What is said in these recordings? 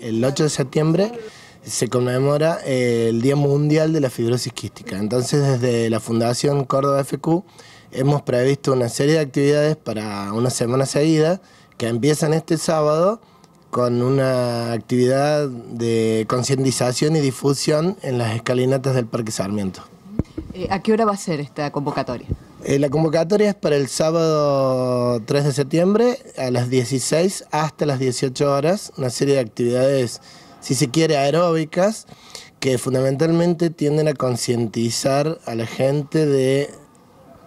El 8 de septiembre se conmemora el Día Mundial de la Fibrosis Quística. Entonces, desde la Fundación Córdoba FQ hemos previsto una serie de actividades para una semana seguida que empiezan este sábado con una actividad de concientización y difusión en las escalinatas del Parque Sarmiento. Eh, ¿A qué hora va a ser esta convocatoria? Eh, la convocatoria es para el sábado 3 de septiembre a las 16 hasta las 18 horas, una serie de actividades, si se quiere, aeróbicas, que fundamentalmente tienden a concientizar a la gente de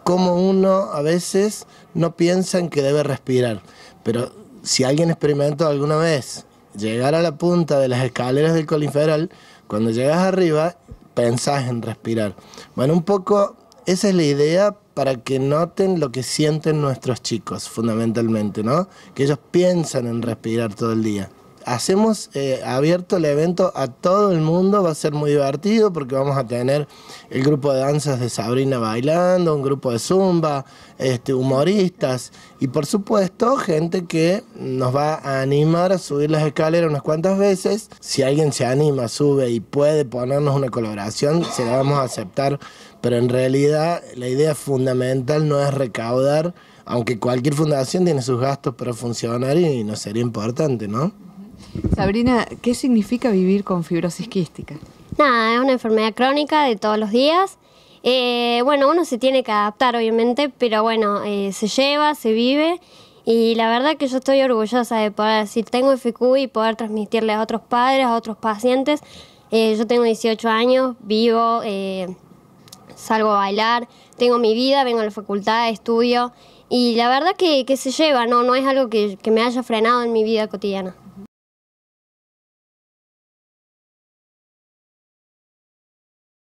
cómo uno a veces no piensa en que debe respirar. Pero si alguien experimentó alguna vez llegar a la punta de las escaleras del Colinferal, cuando llegas arriba, pensás en respirar. Bueno, un poco esa es la idea para que noten lo que sienten nuestros chicos, fundamentalmente, ¿no? Que ellos piensan en respirar todo el día hacemos eh, abierto el evento a todo el mundo, va a ser muy divertido porque vamos a tener el grupo de danzas de Sabrina bailando, un grupo de zumba, este, humoristas y por supuesto gente que nos va a animar a subir las escaleras unas cuantas veces. Si alguien se anima, sube y puede ponernos una colaboración, se la vamos a aceptar, pero en realidad la idea fundamental no es recaudar aunque cualquier fundación tiene sus gastos para funcionar y no sería importante, ¿no? Sabrina, ¿qué significa vivir con fibrosis quística? Nada, es una enfermedad crónica de todos los días. Eh, bueno, uno se tiene que adaptar, obviamente, pero bueno, eh, se lleva, se vive. Y la verdad que yo estoy orgullosa de poder decir, tengo FQ y poder transmitirle a otros padres, a otros pacientes. Eh, yo tengo 18 años, vivo, salgo a bailar, tengo mi vida, vengo a la facultad, estudio. Y la verdad que, se lleva, no, no es algo que me haya frenado en mi vida cotidiana.